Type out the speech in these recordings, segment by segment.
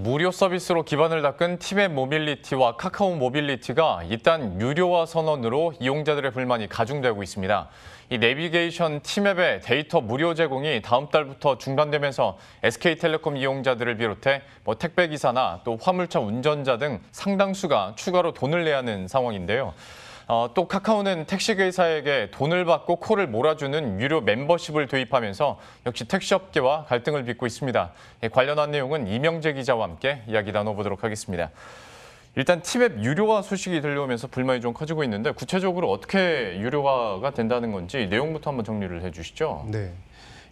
무료 서비스로 기반을 닦은 티맵 모빌리티와 카카오 모빌리티가 이딴 유료화 선언으로 이용자들의 불만이 가중되고 있습니다. 이 내비게이션 티맵의 데이터 무료 제공이 다음 달부터 중단되면서 SK텔레콤 이용자들을 비롯해 뭐 택배기사나 또 화물차 운전자 등 상당수가 추가로 돈을 내야 하는 상황인데요. 어, 또 카카오는 택시기사에게 돈을 받고 코를 몰아주는 유료 멤버십을 도입하면서 역시 택시업계와 갈등을 빚고 있습니다. 예, 관련한 내용은 이명재 기자와 함께 이야기 나눠보도록 하겠습니다. 일단 티맵 유료화 소식이 들려오면서 불만이 좀 커지고 있는데 구체적으로 어떻게 유료화가 된다는 건지 내용부터 한번 정리를 해주시죠. 네.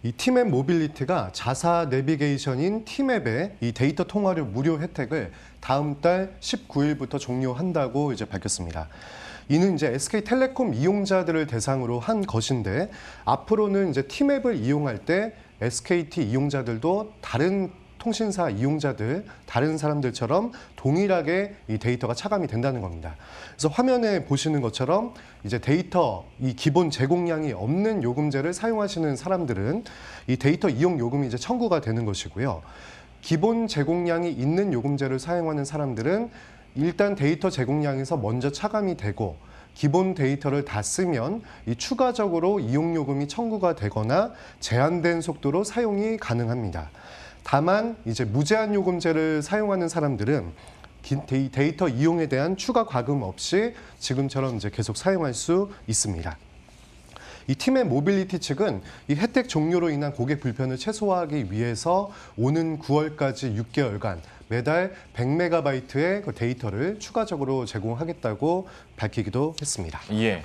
이 팀앱 모빌리티가 자사 내비게이션인 팀앱의 이 데이터 통화료 무료 혜택을 다음 달 19일부터 종료한다고 이제 밝혔습니다. 이는 이제 SK텔레콤 이용자들을 대상으로 한 것인데 앞으로는 이제 팀앱을 이용할 때 SKT 이용자들도 다른 통신사 이용자들, 다른 사람들처럼 동일하게 이 데이터가 차감이 된다는 겁니다. 그래서 화면에 보시는 것처럼 이제 데이터 이 기본 제공량이 없는 요금제를 사용하시는 사람들은 이 데이터 이용 요금이 이제 청구가 되는 것이고요. 기본 제공량이 있는 요금제를 사용하는 사람들은 일단 데이터 제공량에서 먼저 차감이 되고 기본 데이터를 다 쓰면 이 추가적으로 이용요금이 청구가 되거나 제한된 속도로 사용이 가능합니다. 다만 이제 무제한 요금제를 사용하는 사람들은 데이터 이용에 대한 추가 과금 없이 지금처럼 이제 계속 사용할 수 있습니다. 이 팀의 모빌리티 측은 이 혜택 종료로 인한 고객 불편을 최소화하기 위해서 오는 9월까지 6개월간 매달 100메가바이트의 그 데이터를 추가적으로 제공하겠다고 밝히기도 했습니다. 예.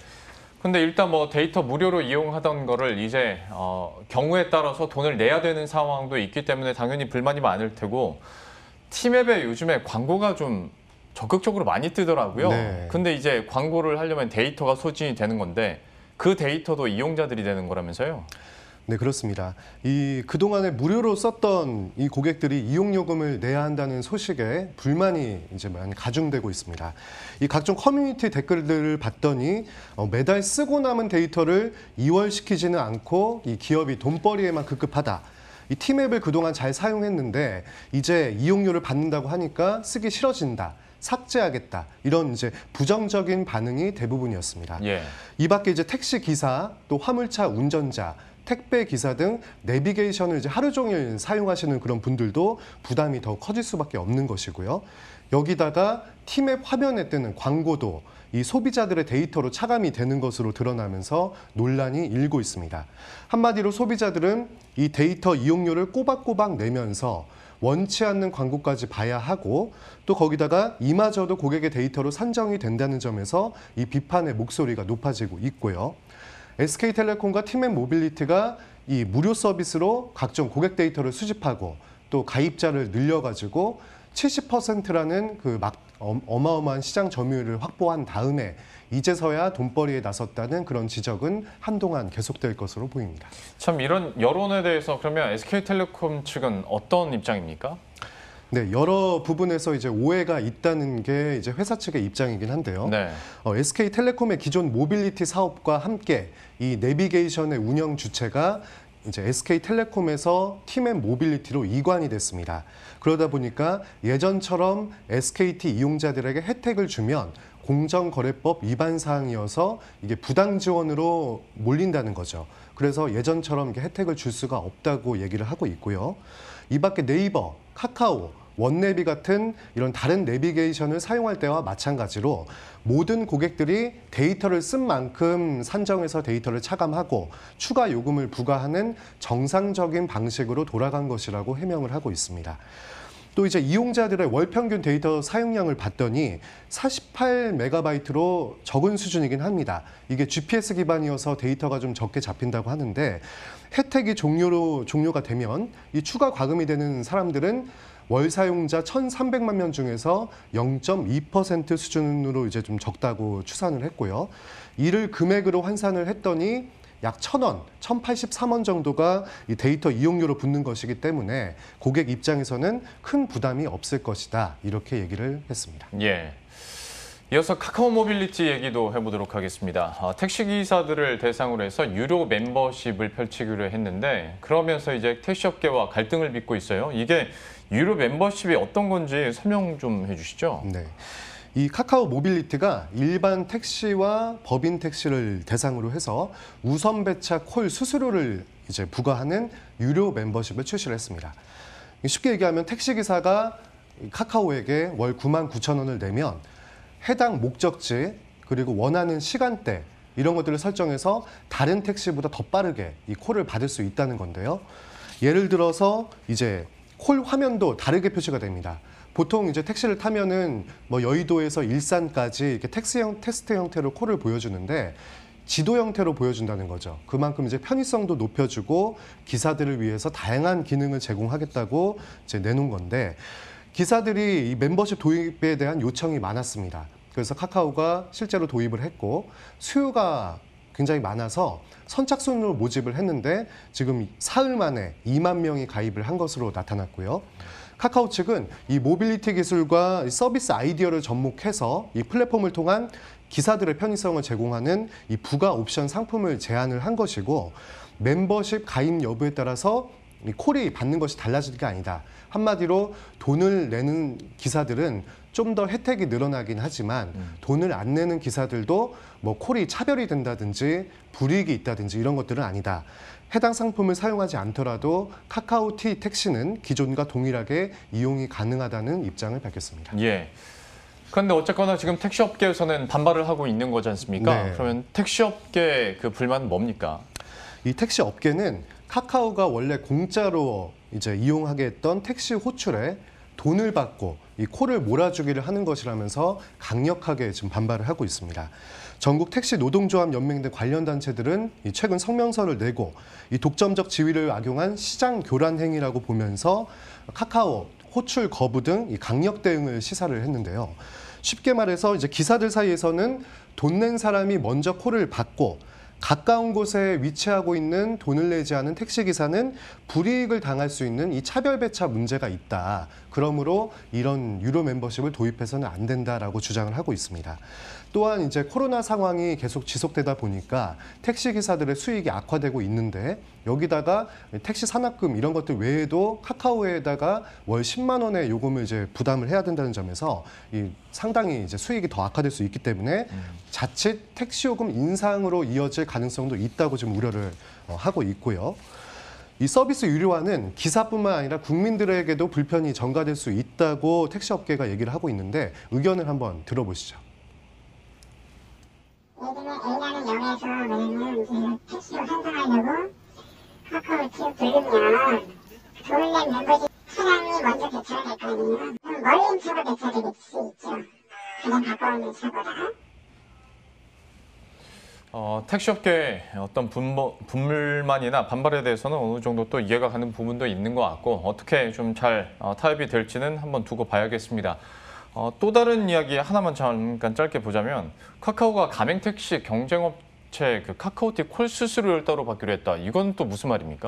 근데 일단 뭐 데이터 무료로 이용하던 거를 이제 어, 경우에 따라서 돈을 내야 되는 상황도 있기 때문에 당연히 불만이 많을 테고 티맵에 요즘에 광고가 좀 적극적으로 많이 뜨더라고요. 네. 근데 이제 광고를 하려면 데이터가 소진이 되는 건데 그 데이터도 이용자들이 되는 거라면서요? 네, 그렇습니다. 이 그동안에 무료로 썼던 이 고객들이 이용요금을 내야 한다는 소식에 불만이 이제 많이 가중되고 있습니다. 이 각종 커뮤니티 댓글들을 봤더니 어, 매달 쓰고 남은 데이터를 이월시키지는 않고 이 기업이 돈벌이에만 급급하다. 이 티맵을 그동안 잘 사용했는데 이제 이용료를 받는다고 하니까 쓰기 싫어진다. 삭제하겠다 이런 이제 부정적인 반응이 대부분이었습니다. 예. 이 밖에 이제 택시 기사 또 화물차 운전자 택배 기사 등 내비게이션을 이제 하루 종일 사용하시는 그런 분들도 부담이 더 커질 수밖에 없는 것이고요. 여기다가 팀맵 화면에 뜨는 광고도 이 소비자들의 데이터로 차감이 되는 것으로 드러나면서 논란이 일고 있습니다. 한마디로 소비자들은 이 데이터 이용료를 꼬박꼬박 내면서 원치 않는 광고까지 봐야 하고 또 거기다가 이마저도 고객의 데이터로 산정이 된다는 점에서 이 비판의 목소리가 높아지고 있고요. SK텔레콤과 팀맵 모빌리티가 이 무료 서비스로 각종 고객 데이터를 수집하고 또 가입자를 늘려가지고 70%라는 그막 어, 어마어마한 시장 점유율을 확보한 다음에 이제서야 돈벌이에 나섰다는 그런 지적은 한동안 계속될 것으로 보입니다. 참 이런 여론에 대해서 그러면 SK텔레콤 측은 어떤 입장입니까? 네, 여러 부분에서 이제 오해가 있다는 게 이제 회사 측의 입장이긴 한데요. 네. 어, SK텔레콤의 기존 모빌리티 사업과 함께 이 내비게이션의 운영 주체가 이제 SK텔레콤에서 팀앤 모빌리티로 이관이 됐습니다. 그러다 보니까 예전처럼 SKT 이용자들에게 혜택을 주면 공정거래법 위반 사항이어서 이게 부당 지원으로 몰린다는 거죠. 그래서 예전처럼 혜택을 줄 수가 없다고 얘기를 하고 있고요. 이 밖에 네이버, 카카오, 원내비 같은 이런 다른 내비게이션을 사용할 때와 마찬가지로 모든 고객들이 데이터를 쓴 만큼 산정에서 데이터를 차감하고 추가 요금을 부과하는 정상적인 방식으로 돌아간 것이라고 해명을 하고 있습니다. 또 이제 이용자들의 월 평균 데이터 사용량을 봤더니 48메가바이트로 적은 수준이긴 합니다. 이게 GPS 기반이어서 데이터가 좀 적게 잡힌다고 하는데 혜택이 종료로 종료가 되면 이 추가 과금이 되는 사람들은 월 사용자 1,300만 명 중에서 0.2% 수준으로 이제 좀 적다고 추산을 했고요. 이를 금액으로 환산을 했더니 약 1,000원, 1,083원 정도가 이 데이터 이용료로 붙는 것이기 때문에 고객 입장에서는 큰 부담이 없을 것이다. 이렇게 얘기를 했습니다. 예. 이어서 카카오 모빌리티 얘기도 해보도록 하겠습니다. 아, 택시기사들을 대상으로 해서 유료 멤버십을 펼치기로 했는데 그러면서 이제 택시업계와 갈등을 빚고 있어요. 이게 유료 멤버십이 어떤 건지 설명 좀 해주시죠. 네. 이 카카오 모빌리티가 일반 택시와 법인 택시를 대상으로 해서 우선 배차 콜 수수료를 이제 부과하는 유료 멤버십을 출시를 했습니다. 쉽게 얘기하면 택시 기사가 카카오에게 월 9만 9천 원을 내면 해당 목적지 그리고 원하는 시간대 이런 것들을 설정해서 다른 택시보다 더 빠르게 이 콜을 받을 수 있다는 건데요. 예를 들어서 이제 콜 화면도 다르게 표시가 됩니다. 보통 이제 택시를 타면은 뭐 여의도에서 일산까지 이렇게 택시 형, 테스트 형태로 콜을 보여주는데 지도 형태로 보여준다는 거죠. 그만큼 이제 편의성도 높여주고 기사들을 위해서 다양한 기능을 제공하겠다고 이제 내놓은 건데 기사들이 이 멤버십 도입에 대한 요청이 많았습니다. 그래서 카카오가 실제로 도입을 했고 수요가 굉장히 많아서 선착순으로 모집을 했는데 지금 사흘 만에 2만 명이 가입을 한 것으로 나타났고요. 카카오 측은 이 모빌리티 기술과 서비스 아이디어를 접목해서 이 플랫폼을 통한 기사들의 편의성을 제공하는 이 부가 옵션 상품을 제안을 한 것이고 멤버십 가입 여부에 따라서 콜이 받는 것이 달라질 게 아니다. 한마디로 돈을 내는 기사들은 좀더 혜택이 늘어나긴 하지만 음. 돈을 안 내는 기사들도 뭐 콜이 차별이 된다든지 불이익이 있다든지 이런 것들은 아니다. 해당 상품을 사용하지 않더라도 카카오티 택시는 기존과 동일하게 이용이 가능하다는 입장을 밝혔습니다. 예. 그런데 어쨌거나 지금 택시업계에서는 반발을 하고 있는 거지 않습니까? 네. 그러면 택시업계 그 불만은 뭡니까? 이 택시업계는 카카오가 원래 공짜로 이제 이용하게 했던 택시 호출에 돈을 받고 이 코를 몰아주기를 하는 것이라면서 강력하게 지금 반발을 하고 있습니다. 전국 택시 노동조합 연맹 등 관련 단체들은 최근 성명서를 내고 이 독점적 지위를 악용한 시장 교란 행위라고 보면서 카카오 호출 거부 등 강력 대응을 시사를 했는데요. 쉽게 말해서 이제 기사들 사이에서는 돈 낸 사람이 먼저 코를 받고 가까운 곳에 위치하고 있는 돈을 내지 않은 택시기사는 불이익을 당할 수 있는 이 차별배차 문제가 있다. 그러므로 이런 유료 멤버십을 도입해서는 안 된다라고 주장을 하고 있습니다. 또한 이제 코로나 상황이 계속 지속되다 보니까 택시 기사들의 수익이 악화되고 있는데 여기다가 택시 산업금 이런 것들 외에도 카카오에다가 월 10만 원의 요금을 이제 부담을 해야 된다는 점에서 이 상당히 이제 수익이 더 악화될 수 있기 때문에 자칫 택시 요금 인상으로 이어질 가능성도 있다고 지금 우려를 어, 하고 있고요. 이 서비스 유료화는 기사뿐만 아니라 국민들에게도 불편이 전가될 수 있다고 택시업계가 얘기를 하고 있는데 의견을 한번 들어보시죠. 통해서 매년 패시브 한정하려고 카카오 팁 돌리면 돌린 멤버십 차량이 먼저 대처를 될거 아니에요. 그럼 멀린 차가 대처될 수 있죠. 가장 가까운 차보다. 어, 택시업계 어떤 분모, 분물만이나 반발에 대해서는 어느 정도 또 이해가 가는 부분도 있는 것 같고 어떻게 좀잘 어, 타협이 될지는 한번 두고 봐야겠습니다. 어, 또 다른 이야기 하나만 잠깐 짧게 보자면 카카오가 가맹택시 경쟁업 업그카카오티콜 수수료를 따로 받기로 했다. 이건 또 무슨 말입니까?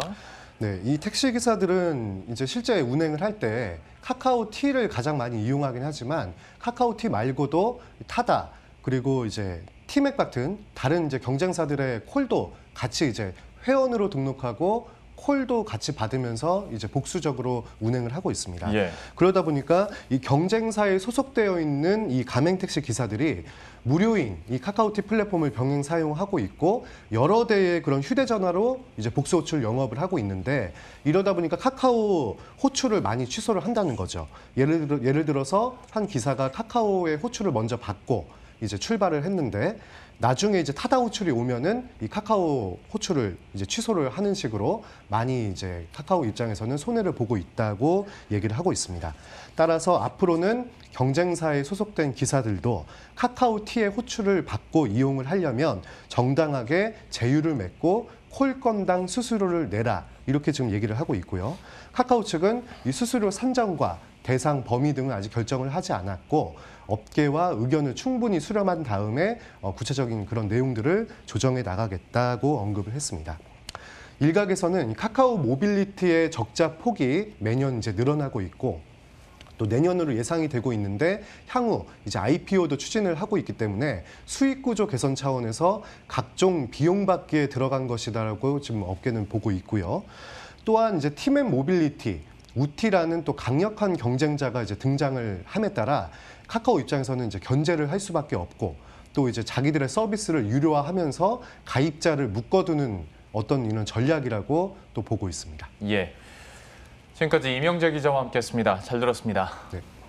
네, 이 택시 기사들은 이제 실제 운행을 할 때 카카오 티를 가장 많이 이용하긴 하지만 카카오 티 말고도 타다 그리고 이제 티맥 같은 다른 이제 경쟁사들의 콜도 같이 이제 회원으로 등록하고 콜도 같이 받으면서 이제 복수적으로 운행을 하고 있습니다. 예. 그러다 보니까 이 경쟁사에 소속되어 있는 이 가맹택시 기사들이 무료인 이 카카오티 플랫폼을 병행 사용하고 있고 여러 대의 그런 휴대전화로 이제 복수 호출 영업을 하고 있는데 이러다 보니까 카카오 호출을 많이 취소를 한다는 거죠. 예를 들어 예를 들어서 한 기사가 카카오의 호출을 먼저 받고 이제 출발을 했는데 나중에 이제 타다 호출이 오면은 이 카카오 호출을 이제 취소를 하는 식으로 많이 이제 카카오 입장에서는 손해를 보고 있다고 얘기를 하고 있습니다. 따라서 앞으로는 경쟁사에 소속된 기사들도 카카오 티의 호출을 받고 이용을 하려면 정당하게 제휴를 맺고 콜건당 수수료를 내라 이렇게 지금 얘기를 하고 있고요. 카카오 측은 이 수수료 산정과 대상 범위 등은 아직 결정을 하지 않았고 업계와 의견을 충분히 수렴한 다음에 어, 구체적인 그런 내용들을 조정해 나가겠다고 언급을 했습니다. 일각에서는 카카오 모빌리티의 적자 폭이 매년 이제 늘어나고 있고 또 내년으로 예상이 되고 있는데 향후 이제 IPO도 추진을 하고 있기 때문에 수익 구조 개선 차원에서 각종 비용 받기에 들어간 것이다라고 지금 업계는 보고 있고요. 또한 이제 팀앤 모빌리티 우티라는 또 강력한 경쟁자가 이제 등장을 함에 따라 카카오 입장에서는 이제 견제를 할 수밖에 없고 또 이제 자기들의 서비스를 유료화하면서 가입자를 묶어두는 어떤 이런 전략이라고 또 보고 있습니다. 예. 지금까지 이명재 기자와 함께했습니다. 잘 들었습니다. 네.